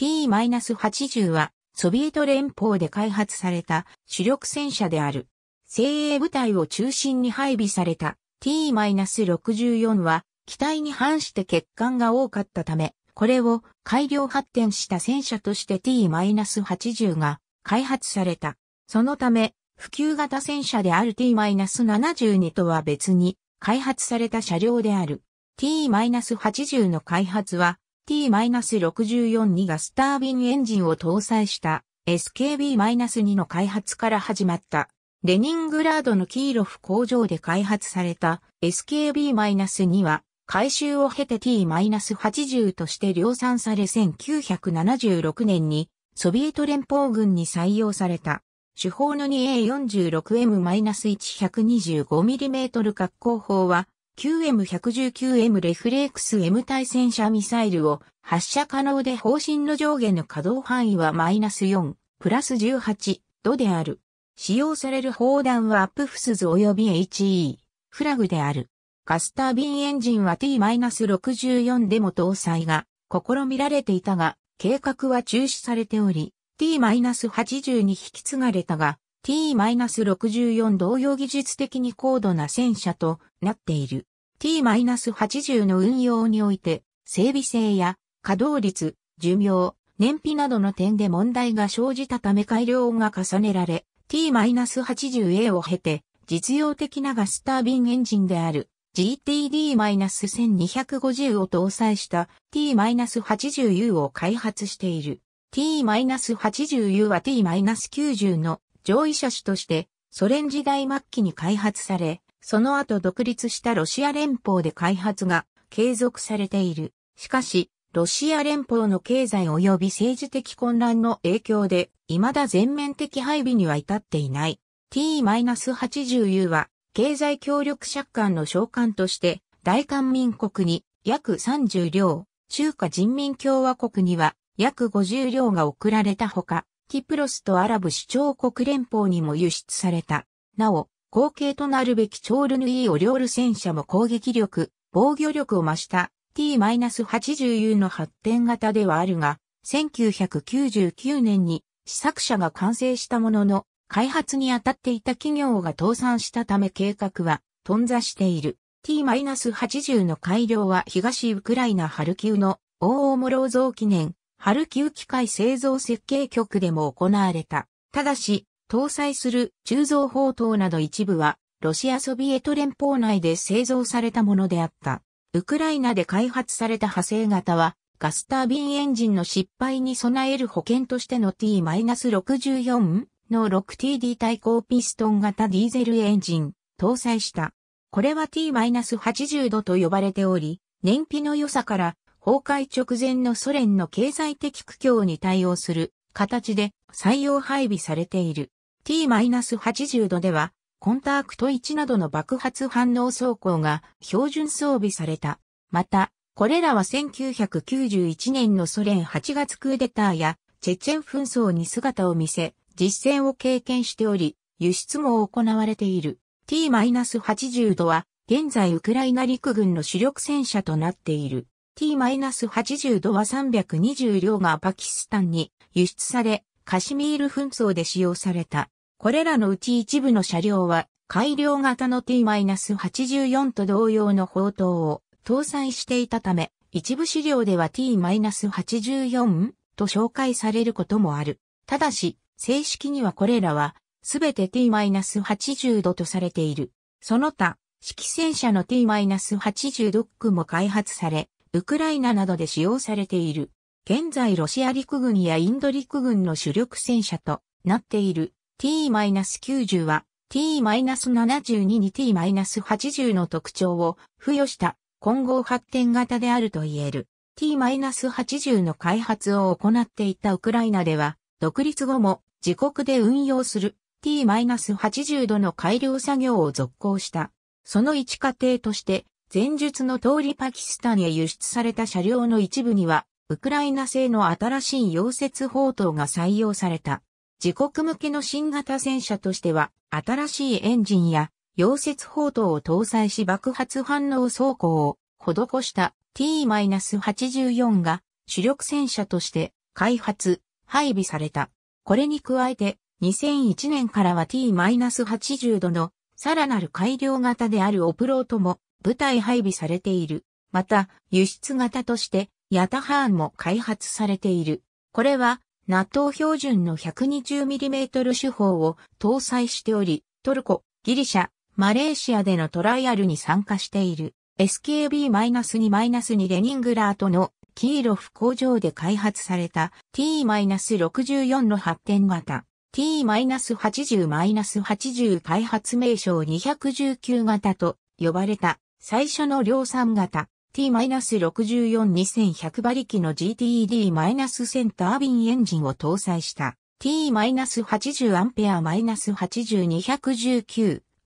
T-80 はソビエト連邦で開発された主力戦車である。精鋭部隊を中心に配備された T-64 は機体に反して欠陥が多かったため、これを改良発展した戦車として T-80 が開発された。そのため、普及型戦車である T-72 とは別に開発された車両である。T-80 の開発は ST-642 がスタービンエンジンを搭載した SKB-2 の開発から始まった。レニングラードのキーロフ工場で開発された SKB-2 は改修を経て T-80 として量産され1976年にソビエト連邦軍に採用された。主砲の 2A46M-1 125mm 格好砲は 9M119M レフレックス M 対戦車ミサイルを発射可能で方針の上下の稼働範囲はマイナス4、プラス18度である。使用される砲弾はアップフスズ及び HE、フラグである。カスタービンエンジンは T-64 でも搭載が試みられていたが、計画は中止されており、T-80 に引き継がれたが、T-64 同様技術的に高度な戦車となっている。T-80 の運用において、整備性や稼働率、寿命、燃費などの点で問題が生じたため改良が重ねられ、T-80A を経て、実用的なガスタービンエンジンである GTD-1250 を搭載した T-80U を開発している。T-80U は T-90 の上位車種としてソ連時代末期に開発され、その後独立したロシア連邦で開発が継続されている。しかし、ロシア連邦の経済及び政治的混乱の影響で、未だ全面的配備には至っていない。T-80U は、経済協力借款の召喚として、大韓民国に約30両、中華人民共和国には約50両が送られたほか、キプロスとアラブ首長国連邦にも輸出された。なお、後継となるべきチョールヌイーオリョール戦車も攻撃力、防御力を増した T-80U の発展型ではあるが、1999年に試作車が完成したものの、開発に当たっていた企業が倒産したため計画は頓挫している。T-80 の改良は東ウクライナハルキウの大大諸造記念、ハルキウ機械製造設計局でも行われた。ただし、搭載する鋳造砲塔など一部は、ロシアソビエト連邦内で製造されたものであった。ウクライナで開発された派生型は、ガスタービンエンジンの失敗に備える保険としての T-64 の 6TD 対抗ピストン型ディーゼルエンジン、搭載した。これは T-80 度と呼ばれており、燃費の良さから崩壊直前のソ連の経済的苦境に対応する形で採用配備されている。t-80 度では、コンタクト1などの爆発反応走行が標準装備された。また、これらは1991年のソ連8月クーデターやチェチェン紛争に姿を見せ、実戦を経験しており、輸出も行われている。T-80 度は、現在ウクライナ陸軍の主力戦車となっている。T-80 度は320両がパキスタンに輸出され、カシミール紛争で使用された。これらのうち一部の車両は改良型の T-84 と同様の砲塔を搭載していたため、一部資料では T-84 と紹介されることもある。ただし、正式にはこれらはすべて T-80 度とされている。その他、式戦車の T-80 ドックも開発され、ウクライナなどで使用されている。現在ロシア陸軍やインド陸軍の主力戦車となっている t-90 は t-72 に t-80 の特徴を付与した混合発展型であると言える。t-80 の開発を行っていたウクライナでは、独立後も自国で運用する t-80 度の改良作業を続行した。その一過程として、前述の通りパキスタンへ輸出された車両の一部には、ウクライナ製の新しい溶接砲塔が採用された。自国向けの新型戦車としては、新しいエンジンや、溶接砲塔を搭載し爆発反応走行を施した T-84 が主力戦車として開発、配備された。これに加えて2001年からは T-80 度のさらなる改良型であるオプロートも部隊配備されている。また、輸出型としてヤタハーンも開発されている。これは納豆標準の 120mm 手法を搭載しており、トルコ、ギリシャ、マレーシアでのトライアルに参加している SKB-2-2 レニングラートのキーロフ工場で開発された T-64 の発展型 T-80-80 開発名称219型と呼ばれた最初の量産型 T-64-2100 馬力の GTED-1000 タービンエンジンを搭載した T-80A-80219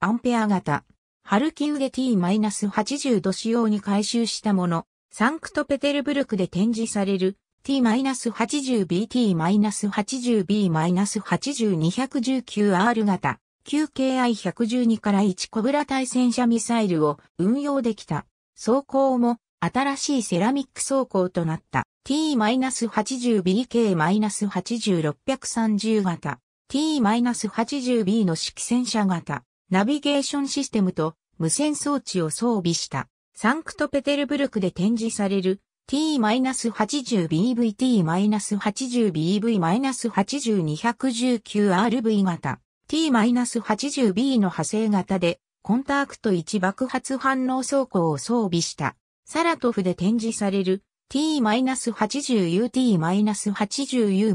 アンペア型。ハルキウで T-80 度仕様に回収したもの。サンクトペテルブルクで展示される T-80BT-80B-8219R 型 QKI-112 から1コブラ対戦車ミサイルを運用できた。装甲も新しいセラミック装甲となった T-80BK-8630 型 T-80B の式戦車型ナビゲーションシステムと無線装置を装備したサンクトペテルブルクで展示される T-80BVT-80BV-8219RV 型 T-80B の派生型でコンタークト1爆発反応装甲を装備した、サラトフで展示される T-80UT-80U-80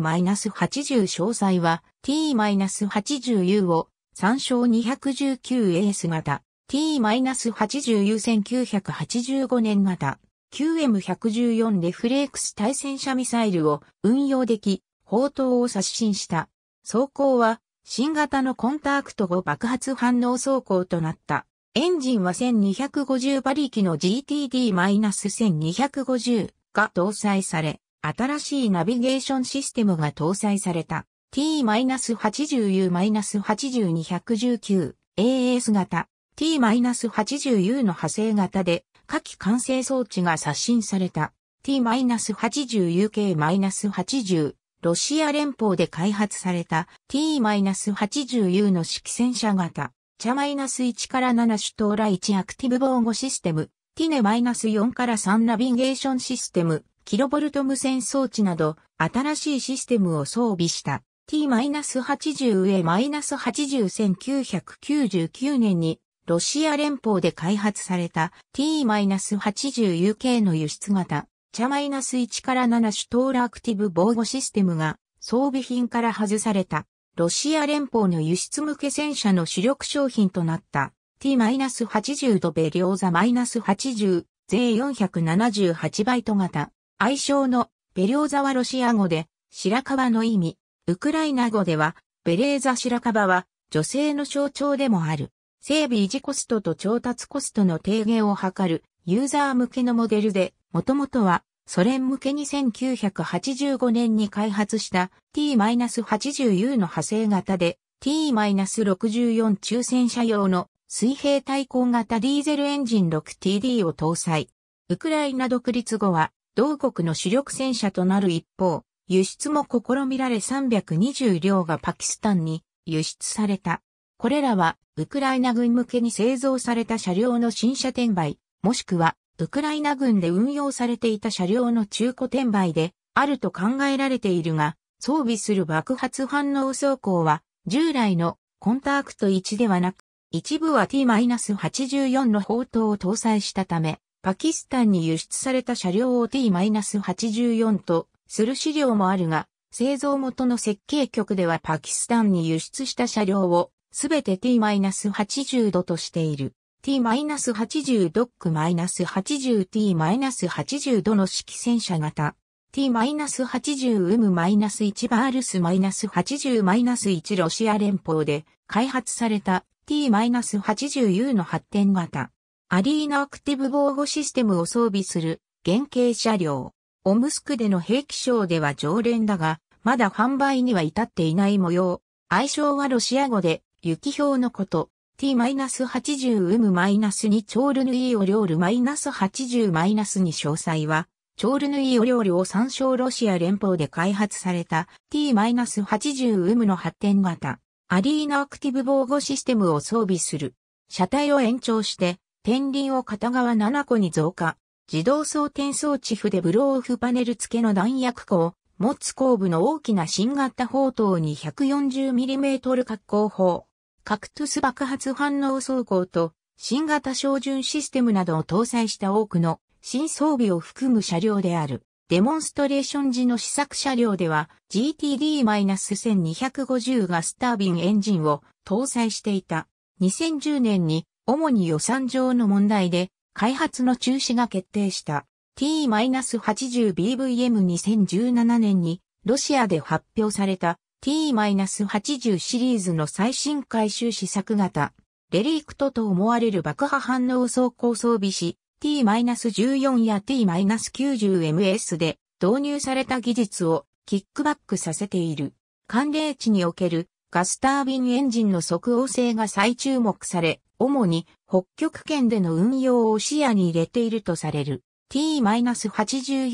詳細は T-80U を参照 219AS 型 T-80U1985 年型 QM114 レフレークス対戦車ミサイルを運用でき、砲塔を刷新した。装甲は新型のコンタクト後爆発反応走行となった。エンジンは1250馬力の GTD-1250 が搭載され、新しいナビゲーションシステムが搭載された T-80U-82119AS 型 T-80U の派生型で下記完成装置が刷新された T-80UK-80 ロシア連邦で開発された T-80U の式戦車型、チャ -1 から7主トーラ1アクティブ防護システム、ティネ -4 から3ナビゲーションシステム、キロボルト無線装置など、新しいシステムを装備した T-80A-801999 年に、ロシア連邦で開発された T-80UK の輸出型、チャマイナス1から7シュトールアクティブ防護システムが装備品から外されたロシア連邦の輸出向け戦車の主力商品となった T-80 ドベリョーザ -80 税478バイト型愛称のベリョーザはロシア語で白樺の意味ウクライナ語ではベレーザ白樺は女性の象徴でもある整備維持コストと調達コストの低減を図るユーザー向けのモデルでもともとはソ連向けに1985年に開発した T-80U の派生型で T-64 中戦車用の水平対向型ディーゼルエンジン 6TD を搭載。ウクライナ独立後は同国の主力戦車となる一方、輸出も試みられ320両がパキスタンに輸出された。これらはウクライナ軍向けに製造された車両の新車転売、もしくはウクライナ軍で運用されていた車両の中古転売であると考えられているが、装備する爆発反応走行は従来のコンタクト1ではなく、一部は T-84 の砲塔を搭載したため、パキスタンに輸出された車両を T-84 とする資料もあるが、製造元の設計局ではパキスタンに輸出した車両をすべて T-80 度としている。t-80 ドック -80t-80 度の式戦車型 t-80 ウム1バールス -80-1 ロシア連邦で開発された t-80u の発展型アリーナアクティブ防護システムを装備する原型車両オムスクでの兵器ショーでは常連だがまだ販売には至っていない模様愛称はロシア語で雪氷のこと t-80m-2 チョールヌイオ料理 -80-2 詳細は、チョールヌイオ料理を参照ロシア連邦で開発された t-80m の発展型、アリーナアクティブ防護システムを装備する。車体を延長して、天輪を片側7個に増加。自動装填装置筆ブローオフパネル付けの弾薬庫を持つ後部の大きな新型砲塔に 140mm 格好砲。カクトゥス爆発反応走行と新型照準システムなどを搭載した多くの新装備を含む車両である。デモンストレーション時の試作車両では GTD-1250 ガスタービンエンジンを搭載していた。2010年に主に予算上の問題で開発の中止が決定した T-80BVM2017 年にロシアで発表された T-80 シリーズの最新回収試作型、レリークトと思われる爆破反応装甲装備士 T-14 や T-90MS で導入された技術をキックバックさせている。寒冷地におけるガスタービンエンジンの即応性が再注目され、主に北極圏での運用を視野に入れているとされる。T-84-84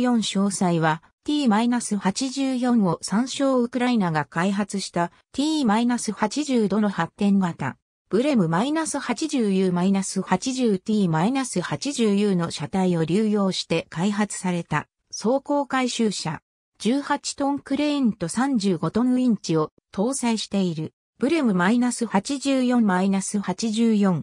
詳細は T-84 を参照ウクライナが開発した T-80 度の発展型。ブレム -80U-80T-80U の車体を流用して開発された走行回収車。18トンクレーンと35トンウインチを搭載している。ブレム -84-84。詳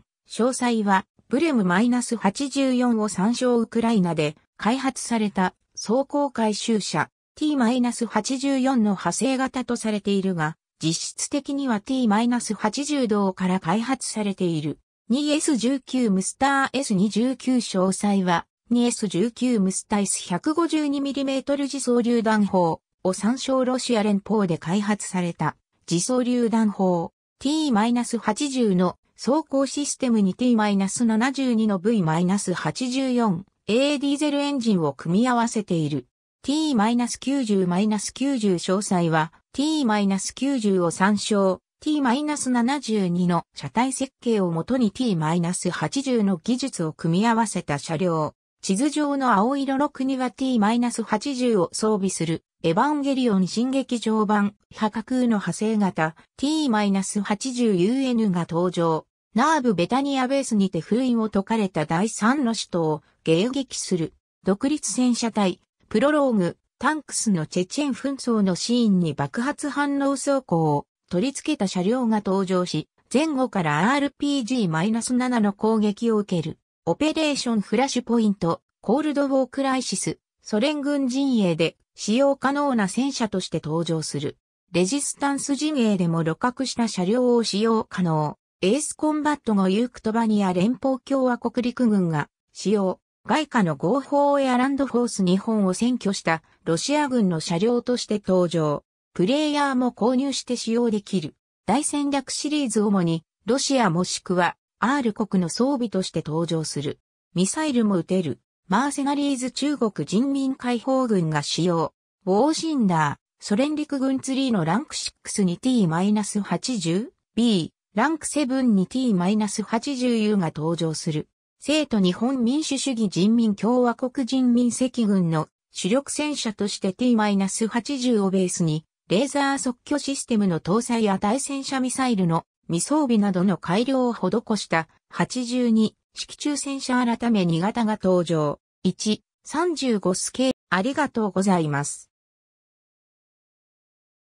細はブレム -84 を参照ウクライナで開発された走行回収車 T-84 の派生型とされているが、実質的には T-80 同から開発されている。2S19 ムスター S29 詳細は 2S19 ムスター S152mm 自走榴弾砲を参照ロシア連邦で開発された自走榴弾砲 T-80 の走行システムに T-72 の V-84 A ディーゼルエンジンを組み合わせている。T-90-90 詳細は T-90 を参照。T-72 の車体設計をもとに T-80 の技術を組み合わせた車両。地図上の青色の国は T-80 を装備するエヴァンゲリオン新劇場版破格の派生型 T-80UN が登場。ナーブベタニアベースにて封印を解かれた第3の首都を迎撃する。独立戦車隊、プロローグ、タンクスのチェチェン紛争のシーンに爆発反応走行を取り付けた車両が登場し、前後から RPG-7 の攻撃を受ける。オペレーションフラッシュポイント、コールドウォークライシス、ソ連軍陣営で使用可能な戦車として登場する。レジスタンス陣営でも露獲した車両を使用可能。エースコンバット後ユークトバニア連邦共和国陸軍が使用。外貨の合法エアランドフォース日本を占拠したロシア軍の車両として登場。プレイヤーも購入して使用できる。大戦略シリーズ主にロシアもしくは R 国の装備として登場する。ミサイルも撃てる。マーセナリーズ中国人民解放軍が使用。ウォーシンダー、ソ連陸軍ツリーのランク6に T-80B、ランク7に T-80U が登場する。生徒日本民主主義人民共和国人民赤軍の主力戦車として T-80 をベースに、レーザー即挙システムの搭載や対戦車ミサイルの未装備などの改良を施した82式中戦車改め2型が登場。1、35スケールありがとうございます。